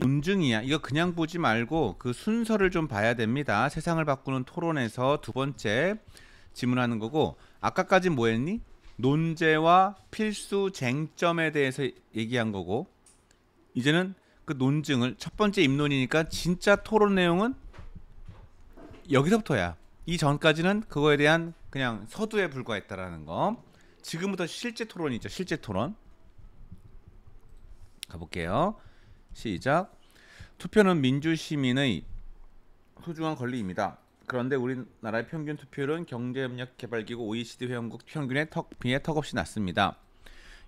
논증이야. 이거 그냥 보지 말고 그 순서를 좀 봐야 됩니다. 세상을 바꾸는 토론에서 두 번째 질문하는 거고 아까까지 뭐 했니? 논제와 필수 쟁점에 대해서 얘기한 거고 이제는 그 논증을 첫 번째 입론이니까 진짜 토론 내용은 여기서부터야. 이 전까지는 그거에 대한 그냥 서두에 불과했다라는 거. 지금부터 실제 토론이죠. 실제 토론. 가볼게요. 시작. 투표는 민주 시민의 소중한 권리입니다. 그런데 우리나라의 평균 투표율은 경제협력개발기구 OECD 회원국 평균의 턱 비해 턱없이 낮습니다.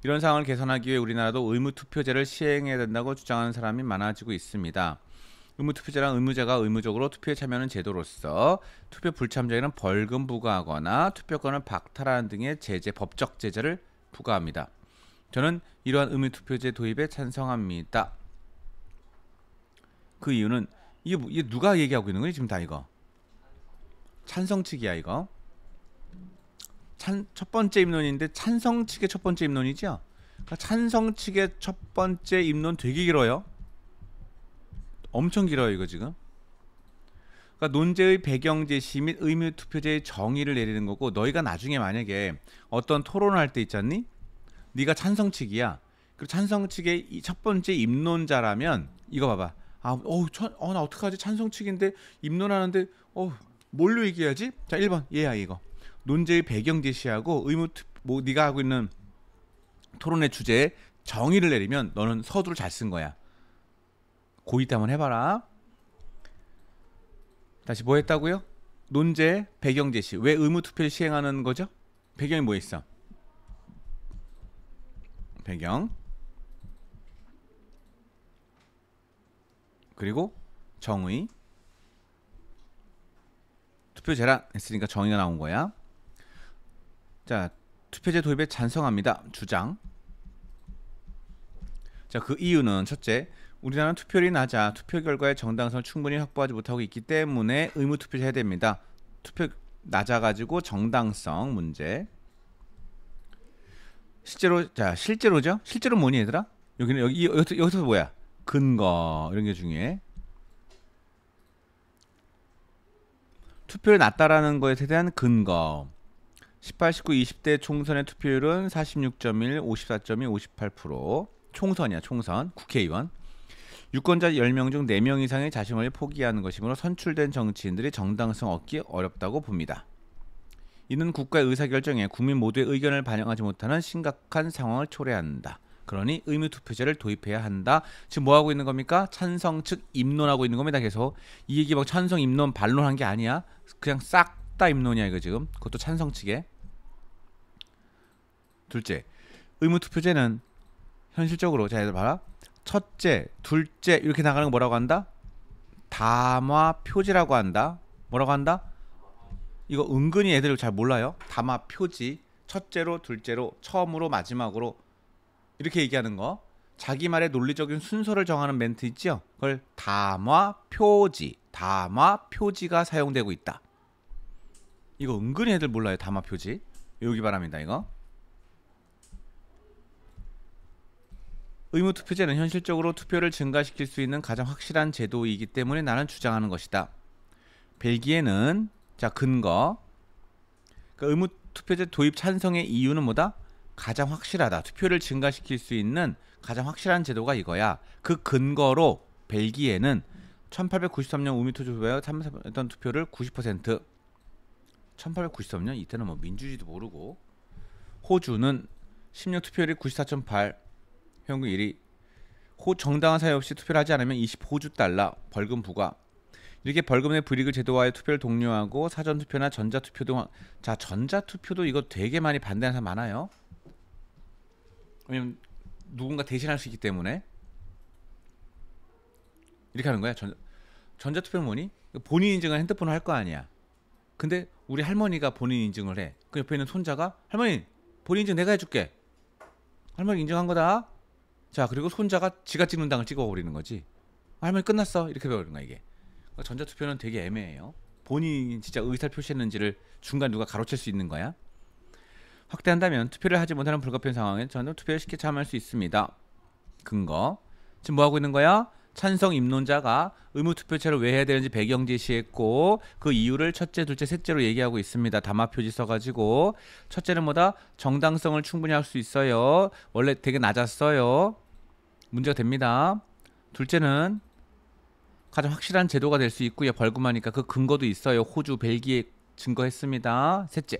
이런 상황을 개선하기 위해 우리나라도 의무투표제를 시행해야 된다고 주장하는 사람이 많아지고 있습니다. 의무투표제란 의무자가 의무적으로 투표에 참여하는 제도로서 투표 불참자에는 벌금 부과하거나 투표권을 박탈하는 등의 제재, 법적 제재를 부과합니다. 저는 이러한 의무투표제 도입에 찬성합니다. 그 이유는 이게, 뭐, 이게 누가 얘기하고 있는 거예요 지금 다 이거 찬성 측이야 이거 찬, 첫 번째 입론인데 찬성 측의 첫 번째 입론이죠 그러니까 찬성 측의 첫 번째 입론 되게 길어요 엄청 길어요 이거 지금 그러니까 논제의 배경 제시 및 의무 투표제의 정의를 내리는 거고 너희가 나중에 만약에 어떤 토론을 할때 있잖니 네가 찬성 측이야 그리고 찬성 측의 첫 번째 입론자라면 이거 봐봐 아, 어, 천, 어, 나 어떡하지? 찬성측인데 입론하는데 어, 뭘로 얘기해야지 자, 1번. 얘야, 예, 아, 이거. 논제의 배경 제시하고 의무 뭐 네가 하고 있는 토론의 주제에 정의를 내리면 너는 서두를 잘 쓴 거야. 고의때 한번 해봐라. 다시 뭐 했다고요? 논제 배경 제시. 왜 의무 투표를 시행하는 거죠? 배경이 뭐 있어? 배경. 그리고 정의 투표 제란 했으니까 정의가 나온 거야. 자, 투표제 도입에 찬성합니다. 주장. 자, 그 이유는 첫째, 우리나라는 투표율이 낮아 투표 결과의 정당성을 충분히 확보하지 못하고 있기 때문에 의무 투표를 해야 됩니다. 투표 낮아 가지고 정당성 문제. 실제로 자, 실제로죠? 실제로 뭐니 얘들아? 여기는 여기 여기서 뭐야? 근거 이런 게 중요해. 투표율 낮다라는 것에 대한 근거. 18, 19, 20대 총선의 투표율은 46.1, 54.2, 58%. 총선이야, 총선. 국회의원. 유권자 10명 중 4명 이상의 자신을 포기하는 것이므로 선출된 정치인들이 정당성 얻기 어렵다고 봅니다. 이는 국가의 의사결정에 국민 모두의 의견을 반영하지 못하는 심각한 상황을 초래한다. 그러니 의무 투표제를 도입해야 한다. 지금 뭐 하고 있는 겁니까? 찬성 측 입론하고 있는 겁니다. 계속 이 얘기 막 찬성 입론 반론한 게 아니야. 그냥 싹 다 입론이야 이거 지금. 그것도 찬성 측에. 둘째, 의무 투표제는 현실적으로 자 얘들 봐라. 첫째, 둘째 이렇게 나가는 거 뭐라고 한다? 담화 표지라고 한다. 뭐라고 한다? 이거 은근히 애들 잘 몰라요. 담화 표지. 첫째로, 둘째로, 처음으로, 마지막으로 이렇게 얘기하는 거 자기 말의 논리적인 순서를 정하는 멘트 있죠 그걸 담화 표지, 담화 표지가 사용되고 있다. 이거 은근히 애들 몰라요. 담화 표지. 여기 바랍니다. 이거. 의무 투표제는 현실적으로 투표를 증가시킬 수 있는 가장 확실한 제도이기 때문에 나는 주장하는 것이다. 벨기에는 자 근거. 그러니까 의무 투표제 도입 찬성의 이유는 뭐다? 가장 확실하다. 투표를 증가시킬 수 있는 가장 확실한 제도가 이거야. 그 근거로 벨기에는 1893년 우미토 조소에 참여했던 투표를 90%, 1893년 이때는 뭐 민주주의도 모르고 호주는 10년 투표율이 94.8, 현금 1위. 호 정당한 사유 없이 투표를 하지 않으면 25주 달러 벌금 부과. 이렇게 벌금 의 불이익을 제도화해 투표를 독려하고 사전 투표나 전자 투표 등자 전자 투표도 이거 되게 많이 반대하는 사람 많아요. 왜냐면 누군가 대신할 수 있기 때문에 이렇게 하는 거야. 전, 전자투표는 뭐니? 본인 인증을 핸드폰으로 할 거 아니야. 근데 우리 할머니가 본인 인증을 해. 그 옆에 있는 손자가 할머니 본인 인증 내가 해줄게. 할머니 인증한 거다. 자 그리고 손자가 지가 찍는 당을 찍어버리는 거지. 할머니 끝났어 이렇게 배우는 거야 이게. 그러니까 전자투표는 되게 애매해요. 본인 이 진짜 의사 표시했는지를 중간 누가 가로챌 수 있는 거야. 확대한다면 투표를 하지 못하는 불가피한 상황에 저는 투표를 쉽게 참여할 수 있습니다. 근거. 지금 뭐 하고 있는 거야? 찬성 입론자가 의무 투표체를 왜 해야 되는지 배경 제시했고 그 이유를 첫째, 둘째, 셋째로 얘기하고 있습니다. 담화 표지 써가지고 첫째는 뭐다 정당성을 충분히 할 수 있어요. 원래 되게 낮았어요. 문제가 됩니다. 둘째는 가장 확실한 제도가 될 수 있고요. 벌금하니까 그 근거도 있어요. 호주, 벨기에 증거했습니다. 셋째.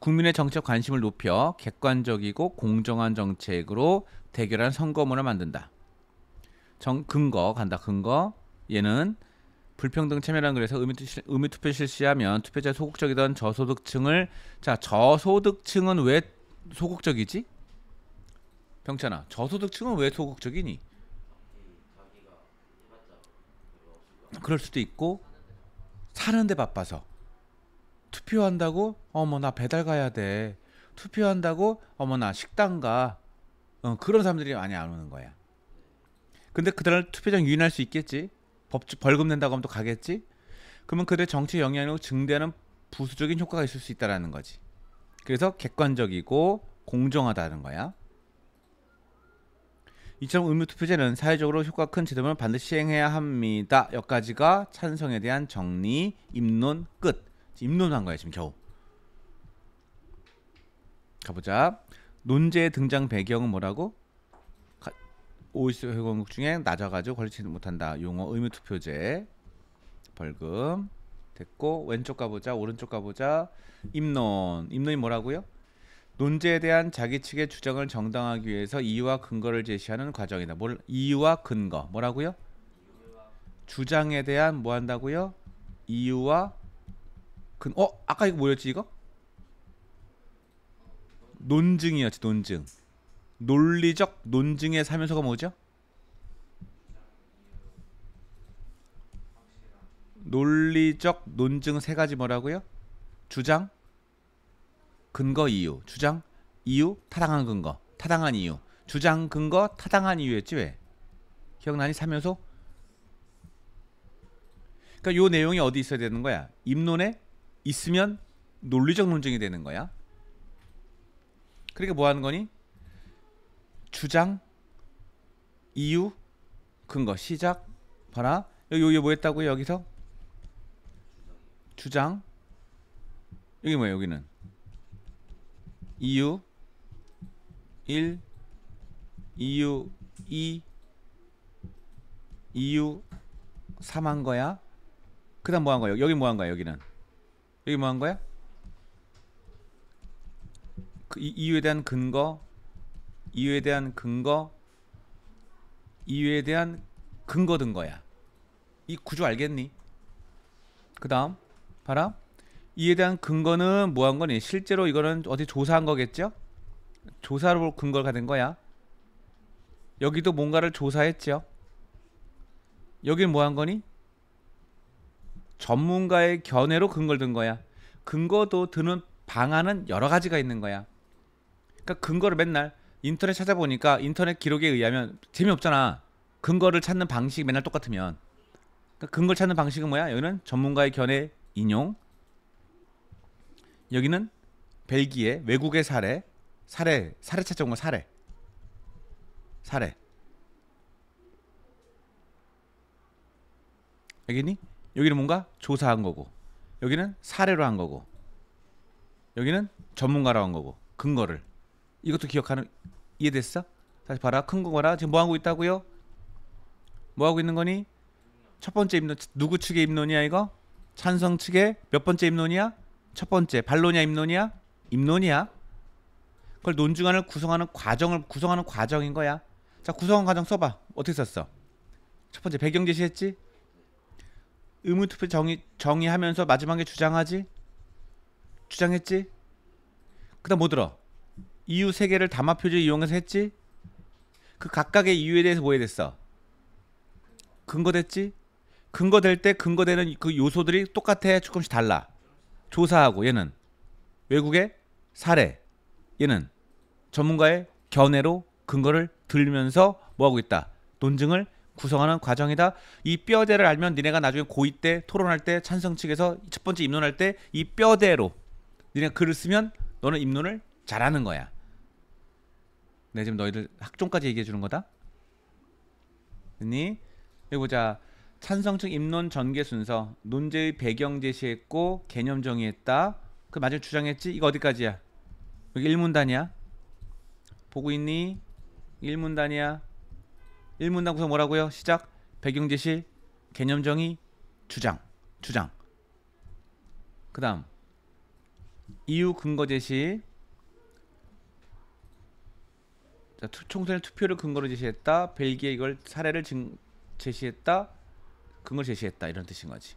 국민의 정책 관심을 높여 객관적이고 공정한 정책으로 대결한 선거문을 만든다. 정, 근거 간다. 근거 얘는 불평등 참여란 그래서 의미투표 실시하면 투표자 소극적이던 저소득층을 자 저소득층은 왜 소극적이지? 병찬아 저소득층은 왜 소극적이니? 그럴 수도 있고 사는데 바빠서 투표한다고 어머 나 배달 가야 돼 투표한다고 어머 나 식당 가 어, 그런 사람들이 많이 안 오는 거야 근데 그날 들 투표장 유인할 수 있겠지 법, 벌금 낸다고 하면 또 가겠지 그러면 그들의 정치 영향력을 증대하는 부수적인 효과가 있을 수 있다라는 거지 그래서 객관적이고 공정하다는 거야 이처럼 의무투표제는 사회적으로 효과가 큰 제도면 반드시 시행해야 합니다. 여기까지가 찬성에 대한 정리, 입론 끝. 입론한 거야 지금 겨우. 가보자. 논제의 등장 배경은 뭐라고? o e c 회원국 중에 낮아가지고 걸리지 못한다. 용어 의무 투표제 벌금 됐고 왼쪽 가보자 오른쪽 가보자 입론 입론이 뭐라고요? 논제에 대한 자기 측의 주장을 정당하기 위해서 이유와 근거를 제시하는 과정이다. 뭘 이유와 근거 뭐라고요? 주장에 대한 뭐 한다고요? 이유와 그, 어? 아까 이거 뭐였지 이거? 논증이었지 논증 논리적 논증의 사면서가 뭐죠? 논리적 논증 세 가지 뭐라고요? 주장 근거 이유 주장 이유 타당한 근거 타당한 이유 주장 근거 타당한 이유였지 왜? 기억나니 사면서? 그러니까 요 내용이 어디 있어야 되는 거야? 입론에 있으면 논리적 논쟁이 되는 거야. 그러니까 뭐 하는 거니? 주장, 이유, 근거, 시작, 봐라. 여기 여기 뭐 했다고요? 여기서 주장. 여기 뭐야? 여기는 이유 1 이유 2 이유 3한 거야. 그다음 뭐 한 거야? 여기 뭐 한 거야? 여기는 여기 뭐한 거야? 그 이유에 대한 근거, 이유에 대한 근거, 이유에 대한 근거 든 거야. 이 구조 알겠니? 그 다음 봐라. 이에 대한 근거는 뭐 한 거니? 실제로 이거는 어디 조사한 거겠죠? 조사로 근거를 가진 거야. 여기도 뭔가를 조사했죠. 여긴 뭐 한 거니? 전문가의 견해로 근거를 든 거야. 근거도 드는 방안은 여러 가지가 있는 거야. 그러니까 근거를 맨날 인터넷 찾아보니까 인터넷 기록에 의하면 재미없잖아. 근거를 찾는 방식이 맨날 똑같으면. 그러니까 근거를 찾는 방식은 뭐야? 여기는 전문가의 견해 인용. 여기는 벨기에 외국의 사례. 사례 사례 찾아온 거 사례. 사례. 알겠니? 여기는 뭔가 조사한 거고 여기는 사례로 한 거고 여기는 전문가로 한 거고 근거를 이것도 기억하는 이해됐어? 다시 봐라 큰거라 지금 뭐 하고 있다고요? 뭐 하고 있는 거니? 첫 번째 입론 누구 측의 입론이야 이거? 찬성 측의 몇 번째 입론이야? 첫 번째 반론이야 입론이야? 입론이야. 그걸 논증안을 구성하는 과정을 구성하는 과정인 거야. 자 구성한 과정 써봐 어떻게 썼어? 첫 번째 배경 제시했지? 의무투표 정의 정의하면서 마지막에 주장하지? 주장했지? 그다음 뭐 들어? 이유 세 개를 담화 표지 이용해서 했지? 그 각각의 이유에 대해서 뭐 해야 됐어? 근거됐지? 근거될 때 근거되는 그 요소들이 똑같아 조금씩 달라. 조사하고 얘는 외국의 사례, 얘는 전문가의 견해로 근거를 들면서 뭐하고 있다? 논증을 구성하는 과정이다. 이 뼈대를 알면 니네가 나중에 고2 때 토론할 때 찬성 측에서 첫 번째 입론할 때 이 뼈대로 니네가 글을 쓰면 너는 입론을 잘하는 거야. 내 네, 지금 너희들 학종까지 얘기해 주는 거다. 됐니? 여기 보자. 찬성측 입론 전개 순서, 논제의 배경 제시했고 개념 정의했다. 그마지 주장했지? 이거 어디까지야? 여기 1문단이야. 보고 있니? 1문단이야. 1문단 구성 뭐라고요? 시작. 배경 제시, 개념 정의, 주장, 주장. 그다음 이유 근거 제시. 자, 투, 총선의 투표를 근거로 제시했다. 벨기에 이걸 사례를 증, 제시했다. 근거 제시했다. 이런 뜻인 거지.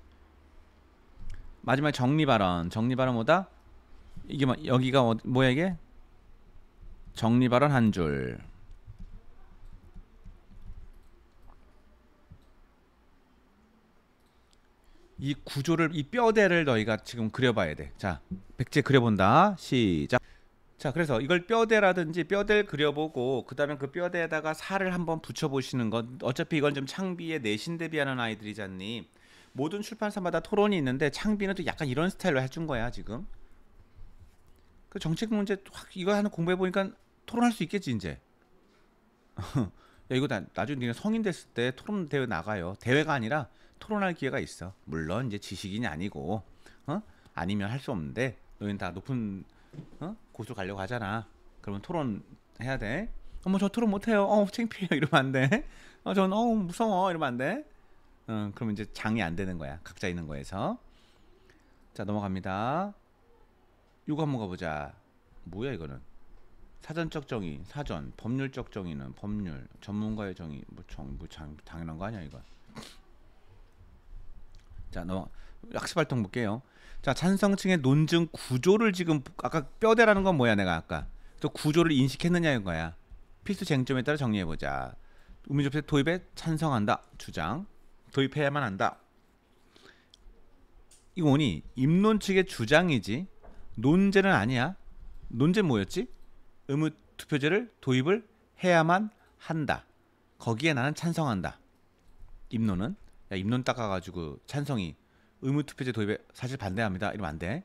마지막 정리 발언. 정리 발언 뭐다? 이게 뭐, 여기가 어, 뭐야 이게? 정리 발언 한 줄. 이 구조를 이 뼈대를 너희가 지금 그려봐야 돼. 자, 백제 그려본다. 시작. 자, 그래서 이걸 뼈대라든지 뼈대를 그려보고 그다음에 그 뼈대에다가 살을 한번 붙여보시는 것. 어차피 이건 좀창비의 내신 대비하는 아이들이잖니. 모든 출판사마다 토론이 있는데 창비는 또 약간 이런 스타일로 해준 거야 지금. 그 정책 문제 확 이거 하나 공부해 보니까 토론할 수 있겠지 이제. 야 이거 나, 나중에 니네 성인 됐을 때 토론 대회 나가요. 대회가 아니라 토론할 기회가 있어. 물론 이제 지식인이 아니고 어? 아니면 할 수 없는데 너희는 다 높은 어? 곳으로 가려고 하잖아. 그러면 토론해야 돼. 어머 저 토론 못해요. 어 창피해요. 이러면 안 돼. 어, 저는 어 무서워. 이러면 안 돼. 어, 그러면 이제 장이 안 되는 거야. 각자 있는 거에서. 자 넘어갑니다. 이거 한번 가보자. 뭐야 이거는? 사전적 정의, 사전, 법률적 정의는 법률, 전문가의 정의, 뭐 정, 뭐 장, 당연한 거 아니야 이거 자, 너어 학습 활동 볼게요. 자, 찬성층의 논증 구조를 지금 아까 뼈대라는 건 뭐야 내가 아까. 또 구조를 인식했느냐 이거야. 필수 쟁점에 따라 정리해 보자. 우민접세 도입에 찬성한다 주장. 도입해야만 한다. 이거 뭐니? 입론 측의 주장이지. 논제는 아니야. 논제 뭐였지? 의무 투표제를 도입을 해야만 한다. 거기에 나는 찬성한다. 입론은 야, 입론 닦아가지고 찬성이 의무투표제 도입에 사실 반대합니다. 이러면 안 돼.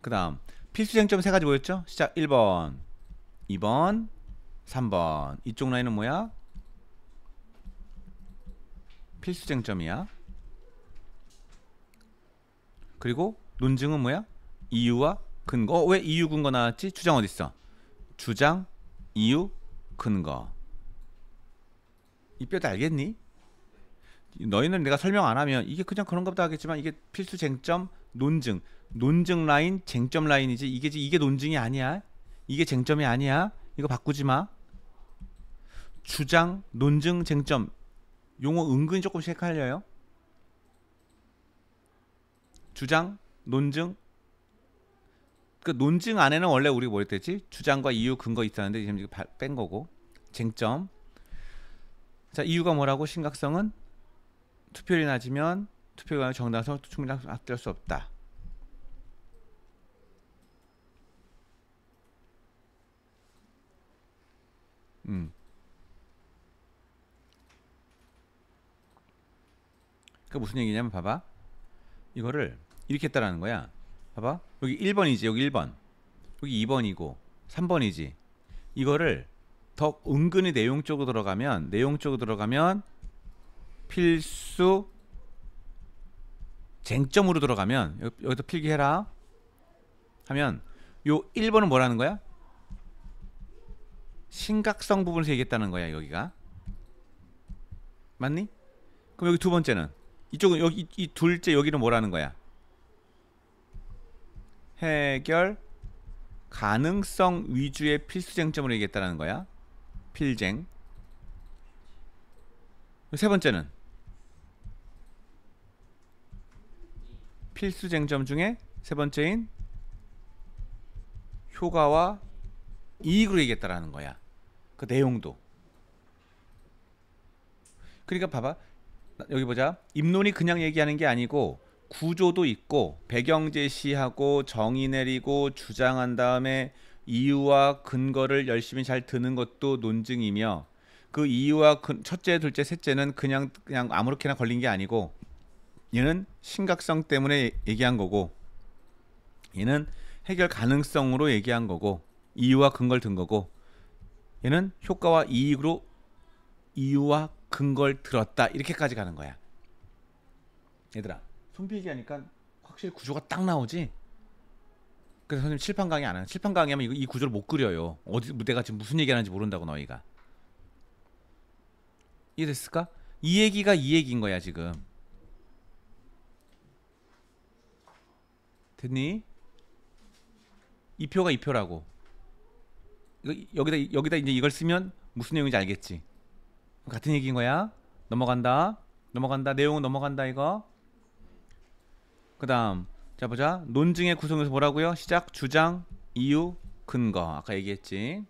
그 다음 필수쟁점 세 가지 뭐였죠? 시작 1번 2번 3번 이쪽 라인은 뭐야? 필수쟁점이야. 그리고 논증은 뭐야? 이유와 근거. 어, 왜 이유 근거 나왔지? 주장 어디 있어? 주장, 이유, 근거. 이 뼈대 알겠니? 너희는 내가 설명 안 하면 이게 그냥 그런가 보다 하겠지만 이게 필수 쟁점 논증 논증 라인 쟁점 라인이지 이게 이게 논증이 아니야 이게 쟁점이 아니야 이거 바꾸지 마 주장 논증 쟁점 용어 은근히 조금씩 헷갈려요 주장 논증 그 논증 안에는 원래 우리 뭐 했댔지 주장과 이유 근거 있었는데 지금 뺀 거고 쟁점 자 이유가 뭐라고 심각성은 투표율이 낮으면 투표가과 정당성을 충분히 확대할 수 없다. 음. 그 무슨 얘기냐면 봐봐. 이거를 이렇게 했다라는 거야. 봐봐. 여기 1번이지. 여기 1번. 여기 2번이고 3번이지. 이거를 더 은근히 내용 쪽으로 들어가면 내용 쪽으로 들어가면 필수 쟁점으로 들어가면 여기서 필기해라 하면 요 1번은 뭐라는 거야? 심각성 부분에서 얘기했다는 거야 여기가 맞니? 그럼 여기 두 번째는 이쪽은 여기 이 둘째 여기는 뭐라는 거야? 해결 가능성 위주의 필수 쟁점으로 얘기했다는 거야 필쟁 세 번째는 필수 쟁점 중에 세 번째인 효과와 이익으로 얘기했다라는 거야. 그 내용도. 그러니까 봐봐. 여기 보자. 입론이 그냥 얘기하는 게 아니고 구조도 있고 배경 제시하고 정의 내리고 주장한 다음에 이유와 근거를 열심히 잘 드는 것도 논증이며 그 이유와 그 첫째, 둘째, 셋째는 그냥 그냥 아무렇게나 걸린 게 아니고 얘는 심각성 때문에 얘기한 거고 얘는 해결 가능성으로 얘기한 거고 이유와 근거를 든 거고 얘는 효과와 이익으로 이유와 근거를 들었다 이렇게까지 가는 거야 얘들아 손필기 하니까 확실히 구조가 딱 나오지 그래서 선생님 칠판 강의 안 하는 칠판 강의하면 이 구조를 못 그려요 어디 무대가 지금 무슨 얘기하는지 모른다고 너희가 이해됐을까? 이 얘기가 이 얘기인 거야 지금 됐니? 이 표가 이 표라고. 여기다 여기다 이제 이걸 쓰면 무슨 내용인지 알겠지. 같은 얘기인 거야. 넘어간다. 넘어간다. 내용은 넘어간다 이거. 그다음 자 보자. 논증의 구성에서 뭐라고요? 시작, 주장, 이유, 근거. 아까 얘기했지.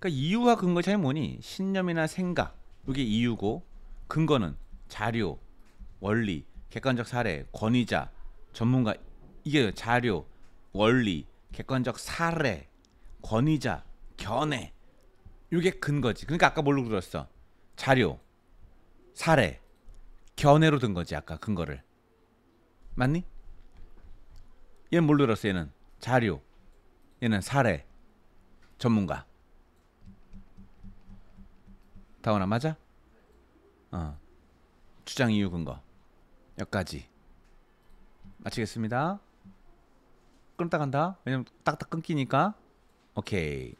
그러니까 이유와 근거 차이 뭐니? 신념이나 생각. 이게 이유고 근거는 자료, 원리, 객관적 사례, 권위자, 전문가 이게 자료, 원리, 객관적 사례, 권위자, 견해 이게 근거지. 그러니까 아까 뭘로 들었어? 자료, 사례, 견해로 든 거지 아까 근거를. 맞니? 얘는 뭘로 들었어? 얘는 자료, 얘는 사례, 전문가. 다원아 맞아? 어. 주장 이유 근거. 여기까지. 마치겠습니다. 끊다 간다. 왜냐면 딱딱 끊기니까. 오케이.